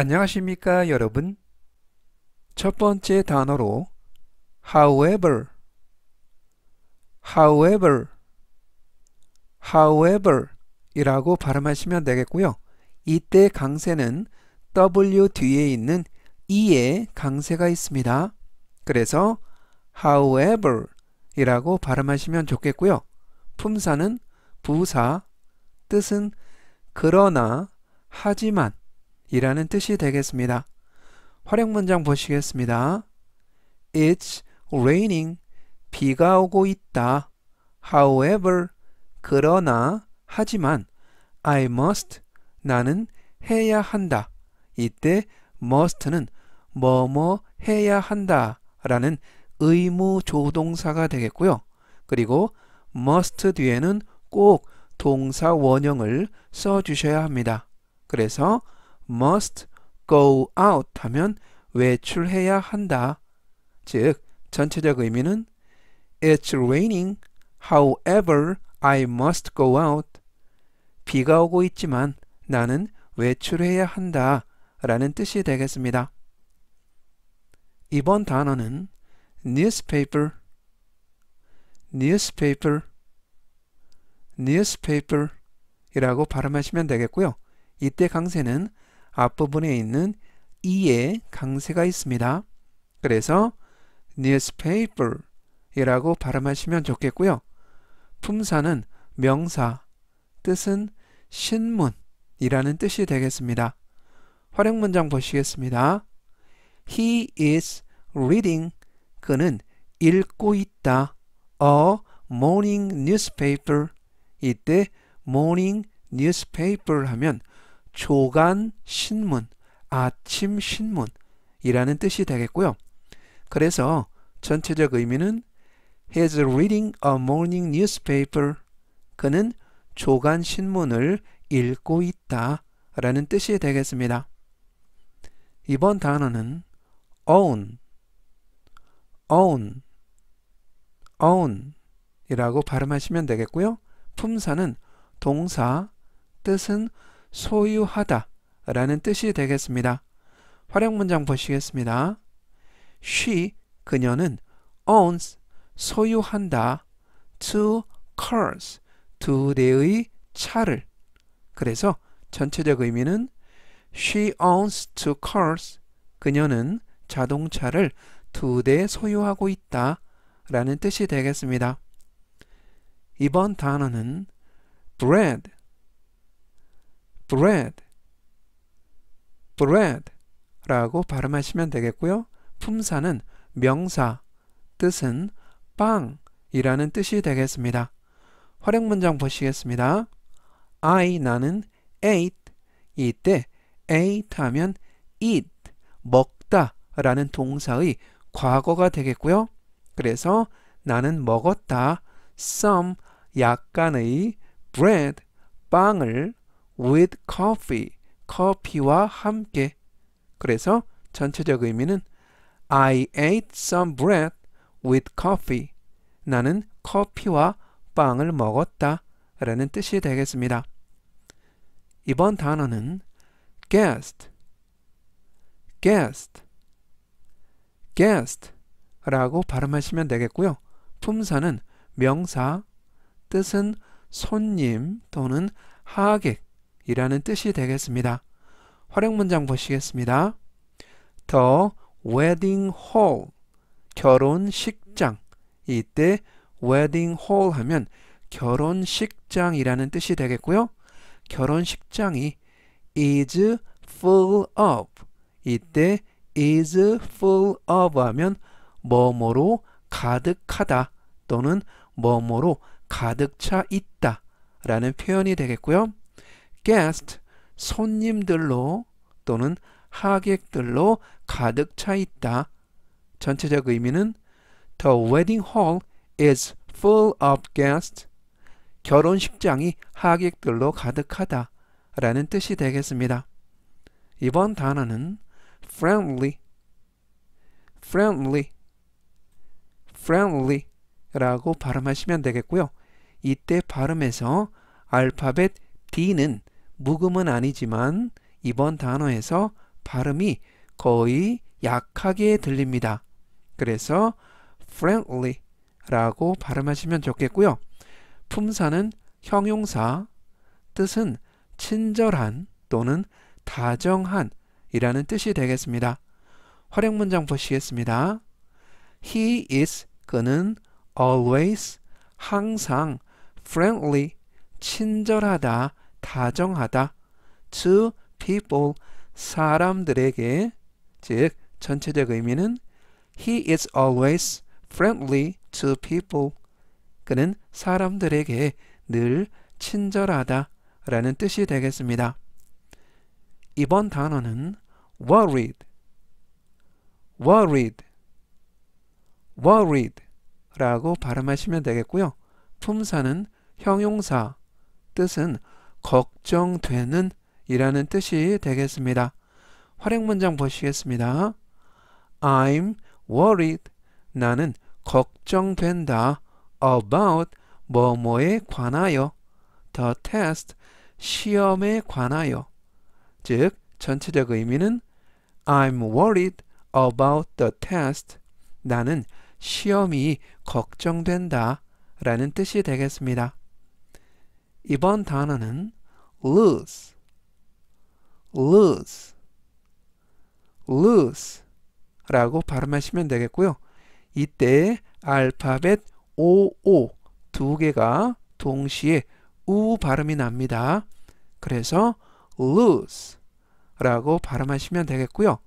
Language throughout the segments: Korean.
안녕하십니까 여러분 첫 번째 단어로 however however however 이라고 발음하시면 되겠고요 이때 강세는 W 뒤에 있는 E의 강세가 있습니다. 그래서 however 이라고 발음하시면 좋겠고요. 품사는 부사, 뜻은 그러나, 하지만, 이라는 뜻이 되겠습니다. 활용 문장 보시겠습니다. It's raining. 비가 오고 있다. However, 그러나, 하지만, I must, 나는 해야 한다. 이때 must는 뭐뭐 해야 한다 라는 의무 조동사가 되겠고요. 그리고 must 뒤에는 꼭 동사 원형을 써주셔야 합니다. 그래서 must go out 하면 외출해야 한다. 즉 전체적 의미는 It's raining. However, I must go out. 비가 오고 있지만 나는 외출해야 한다. 라는 뜻이 되겠습니다. 이번 단어는 newspaper, newspaper, newspaper 이라고 발음하시면 되겠고요. 이때 강세는 앞부분에 있는 이에 강세가 있습니다. 그래서 newspaper 이라고 발음하시면 좋겠고요. 품사는 명사, 뜻은 신문이라는 뜻이 되겠습니다. 활용 문장 보시겠습니다. He is reading. 그는 읽고 있다. A morning newspaper. 이때 morning newspaper 하면 조간 신문, 아침 신문이라는 뜻이 되겠고요. 그래서 전체적 의미는 He's reading a morning newspaper. 그는 조간 신문을 읽고 있다 라는 뜻이 되겠습니다. 이번 단어는 own, own, own 이라고 발음하시면 되겠고요. 품사는 동사, 뜻은 소유하다 라는 뜻이 되겠습니다. 활용 문장 보시겠습니다. She, 그녀는 owns, 소유한다. two cars, 두 대의 차를. 그래서 전체적 의미는 she owns two cars, 그녀는 자동차를 두 대 소유하고 있다. 라는 뜻이 되겠습니다. 이번 단어는 bread, bread, bread라고 발음하시면 되겠고요. 품사는 명사, 뜻은 빵이라는 뜻이 되겠습니다. 활용 문장 보시겠습니다. I 나는 ate 이때 ate 하면 eat 먹다 라는 동사의 과거가 되겠고요. 그래서 나는 먹었다 some 약간의 bread 빵을 with coffee, 커피와 함께. 그래서 전체적 의미는 I ate some bread with coffee. 나는 커피와 빵을 먹었다 라는 뜻이 되겠습니다. 이번 단어는 guest, guest, guest 라고 발음하시면 되겠고요. 품사는 명사, 뜻은 손님 또는 하객 이라는 뜻이 되겠습니다. 활용 문장 보시겠습니다. The wedding hall 결혼식장 이때 wedding hall 하면 결혼식장이라는 뜻이 되겠고요. 결혼식장이 is full of 이때 is full of 하면 뭐뭐로 가득하다 또는 뭐뭐로 가득 차 있다 라는 표현이 되겠고요. guest 손님들로 또는 하객들로 가득 차 있다. 전체적 의미는 The wedding hall is full of guests. 결혼식장이 하객들로 가득하다 라는 뜻이 되겠습니다. 이번 단어는 friendly, friendly, friendly 라고 발음하시면 되겠고요. 이때 발음에서 알파벳 D는 묵음은 아니지만 이번 단어에서 발음이 거의 약하게 들립니다. 그래서 friendly 라고 발음하시면 좋겠고요. 품사는 형용사, 뜻은 친절한 또는 다정한 이라는 뜻이 되겠습니다. 활용 문장 보시겠습니다. He is 그는 always 항상 friendly 친절하다 다정하다 to people 사람들에게 즉 전체적 의미는 he is always friendly to people 그는 사람들에게 늘 친절하다 라는 뜻이 되겠습니다. 이번 단어는 worried, worried, worried 라고 발음하시면 되겠고요. 품사는 형용사, 뜻은 걱정되는 이라는 뜻이 되겠습니다. 활용 문장 보시겠습니다. I'm worried. 나는 걱정된다. about 뭐뭐에 관하여. the test 시험에 관하여. 즉 전체적 의미는 I'm worried about the test. 나는 시험이 걱정된다 라는 뜻이 되겠습니다. 이번 단어는 lose, lose, lose 라고 발음하시면 되겠고요. 이때 알파벳 OO 두 개가 동시에 우 발음이 납니다. 그래서 lose 라고 발음하시면 되겠고요.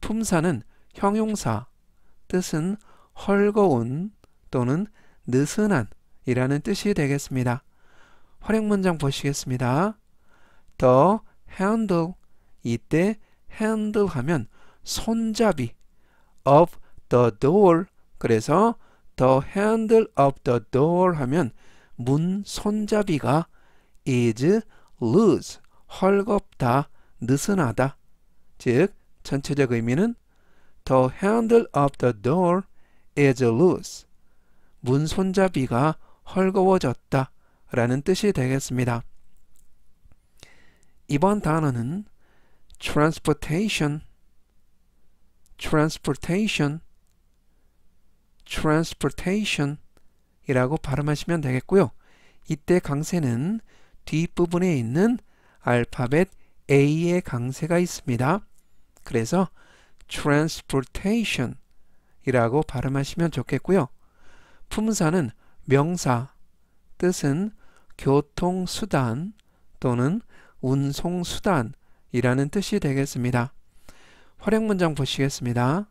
품사는 형용사, 뜻은 헐거운 또는 느슨한 이라는 뜻이 되겠습니다. 활용 문장 보시겠습니다. The handle 이때 handle 하면 손잡이 of the door 그래서 the handle of the door 하면 문 손잡이가 is loose 헐겁다 느슨하다 즉 전체적 의미는 the handle of the door is loose 문 손잡이가 헐거워졌다 라는 뜻이 되겠습니다. 이번 단어는 transportation, transportation, transportation 이라고 발음하시면 되겠고요. 이때 강세는 뒷부분에 있는 알파벳 A의 강세가 있습니다. 그래서 transportation 이라고 발음하시면 좋겠고요. 품사는 명사, 뜻은 교통수단 또는 운송수단이라는 뜻이 되겠습니다. 활용 문장 보시겠습니다.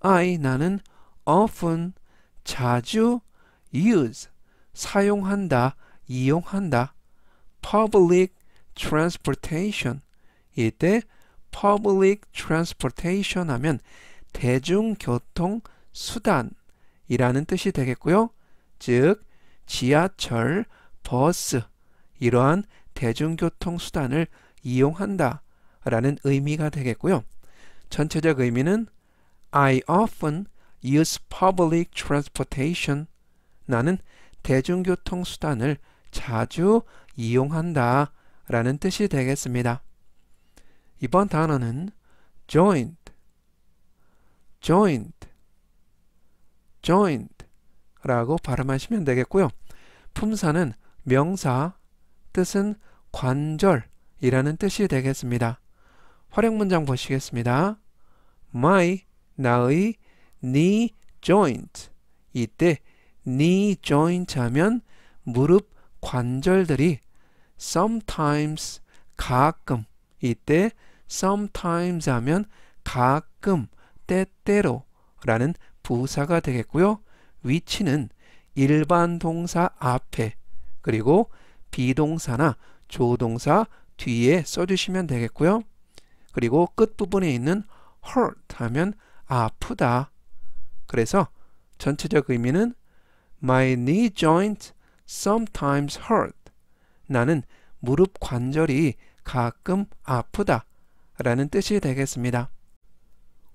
I 나는 often 자주 use 사용한다 이용한다 public transportation 이때 public transportation 하면 대중교통 수단이라는 뜻이 되겠고요. 즉 지하철 버스 이러한 대중교통 수단을 이용한다 라는 의미가 되겠고요. 전체적 의미는 I often use public transportation. 나는 대중교통 수단을 자주 이용한다 라는 뜻이 되겠습니다. 이번 단어는 joint, joint, joint 라고 발음하시면 되겠고요. 품사는 명사, 뜻은 관절이라는 뜻이 되겠습니다. 활용 문장 보시겠습니다. My, 나의, knee joint. 이때 knee joint 하면 무릎 관절들이 sometimes 가끔 이때 sometimes 하면 가끔 때때로 라는 부사가 되겠고요. 위치는 일반 동사 앞에 그리고 비동사나 조동사 뒤에 써주시면 되겠고요. 그리고 끝부분에 있는 hurt 하면 아프다. 그래서 전체적 의미는 My knee joint sometimes hurt. 나는 무릎 관절이 가끔 아프다. 라는 뜻이 되겠습니다.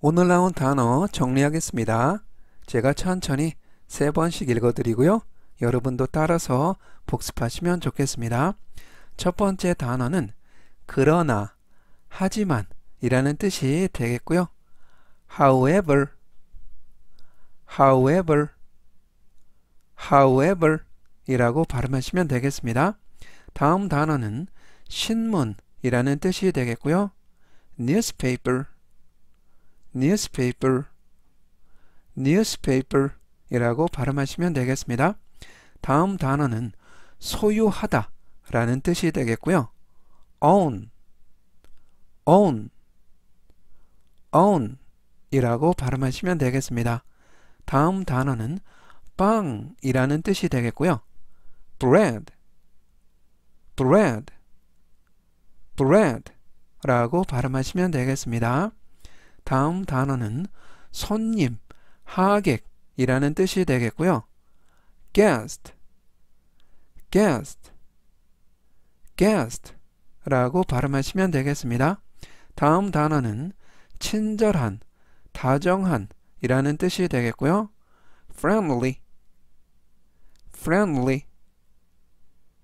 오늘 나온 단어 정리하겠습니다. 제가 천천히 세 번씩 읽어드리고요. 여러분도 따라서 복습하시면 좋겠습니다. 첫 번째 단어는 그러나, 하지만 이라는 뜻이 되겠고요. however, however, however 이라고 발음하시면 되겠습니다. 다음 단어는 신문이라는 뜻이 되겠고요. newspaper, newspaper, newspaper 이라고 발음하시면 되겠습니다. 다음 단어는 소유하다 라는 뜻이 되겠고요. own, own, own 이라고 발음하시면 되겠습니다. 다음 단어는 빵이라는 뜻이 되겠고요. bread, bread, bread 라고 발음하시면 되겠습니다. 다음 단어는 손님, 하객이라는 뜻이 되겠고요. guest, guest, guest 라고 발음하시면 되겠습니다. 다음 단어는 친절한, 다정한 이라는 뜻이 되겠고요. friendly, friendly,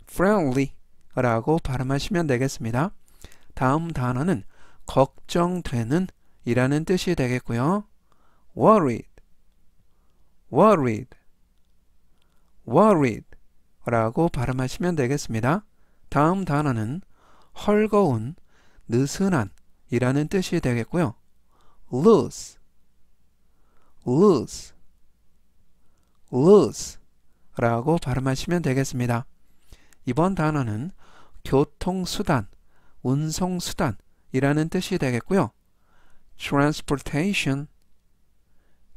friendly 라고 발음하시면 되겠습니다. 다음 단어는 걱정되는 이라는 뜻이 되겠고요. worried, worried, worried 라고 발음하시면 되겠습니다. 다음 단어는 헐거운, 느슨한 이라는 뜻이 되겠고요. loose, loose, loose 라고 발음하시면 되겠습니다. 이번 단어는 교통수단, 운송수단 이라는 뜻이 되겠고요. transportation,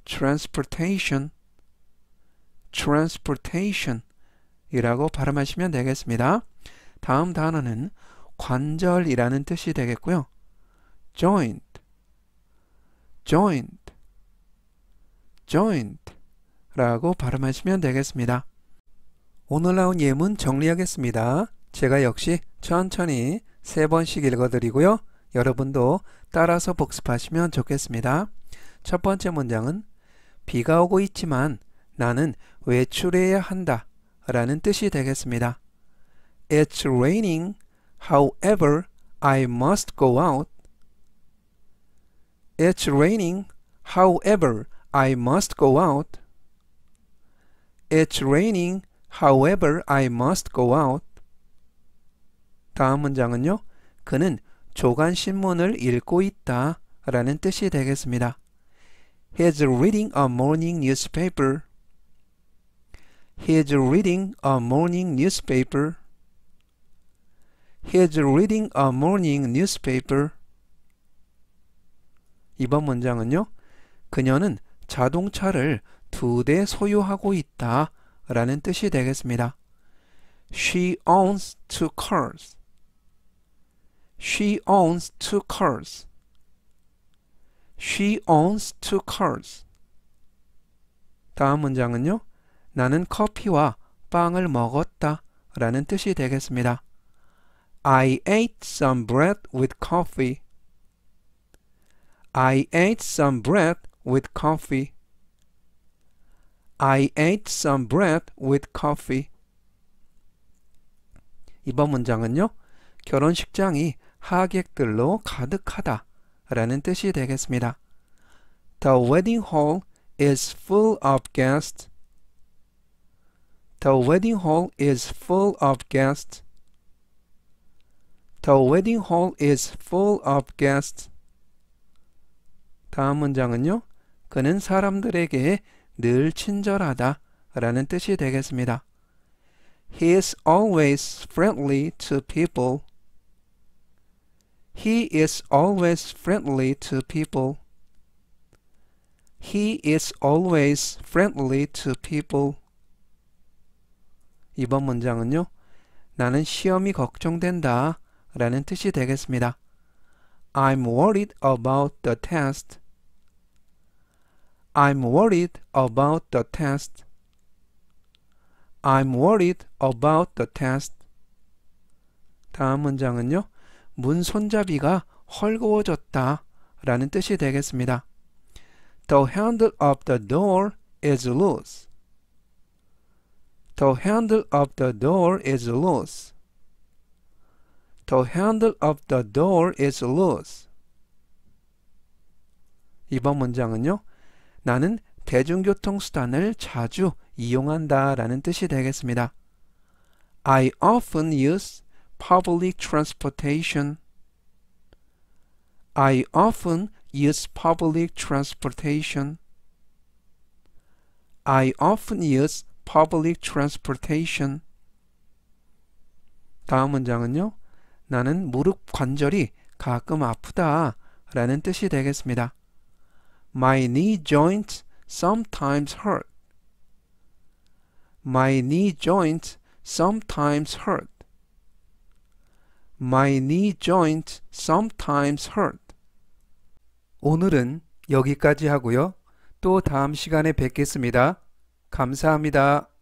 transportation transportation 이라고 발음하시면 되겠습니다. 다음 단어는 관절이라는 뜻이 되겠고요. joint, joint, joint 라고 발음하시면 되겠습니다. 오늘 나온 예문 정리하겠습니다. 제가 역시 천천히 세 번씩 읽어드리고요. 여러분도 따라서 복습하시면 좋겠습니다. 첫 번째 문장은 비가 오고 있지만 나는 외출해야 한다 라는 뜻이 되겠습니다. It's raining, however, I must go out. It's raining, however, I must go out. It's raining, however, I must go out. 다음 문장은요. 그는 조간신문을 읽고 있다 라는 뜻이 되겠습니다. He's reading a morning newspaper. He is reading a morning newspaper. He is reading a morning newspaper. 이번 문장은요. 그녀는 자동차를 두 대 소유하고 있다 라는 뜻이 되겠습니다. She owns two cars. She owns two cars. She owns two cars. 다음 문장은요. 나는 커피와 빵을 먹었다 라는 뜻이 되겠습니다. I ate some bread with coffee. I ate some bread with coffee. I ate some bread with coffee. 이번 문장은요. 결혼식장이 하객들로 가득하다 라는 뜻이 되겠습니다. The wedding hall is full of guests. The wedding hall is full of guests. The wedding hall is full of guests. 다음 문장은요. 그는 사람들에게 늘 친절하다 라는 뜻이 되겠습니다. He is always friendly to people. He is always friendly to people. He is always friendly to people. 이번 문장은요. 나는 시험이 걱정된다 라는 뜻이 되겠습니다. I'm worried about the test. I'm worried about the test. I'm worried about the test. 다음 문장은요. 문 손잡이가 헐거워졌다 라는 뜻이 되겠습니다. The handle of the door is loose. The handle of the door is loose. The handle of the door is loose. 이번 문장은요. 나는 대중교통 수단을 자주 이용한다 라는 뜻이 되겠습니다. I often use public transportation. I often use public transportation. I often use public transportation. 다음 문장은요. 나는 무릎 관절이 가끔 아프다 라는 뜻이 되겠습니다. My knee joints sometimes hurt. My knee joints sometimes hurt. My knee joints sometimes hurt. 오늘은 여기까지 하고요. 또 다음 시간에 뵙겠습니다. 감사합니다.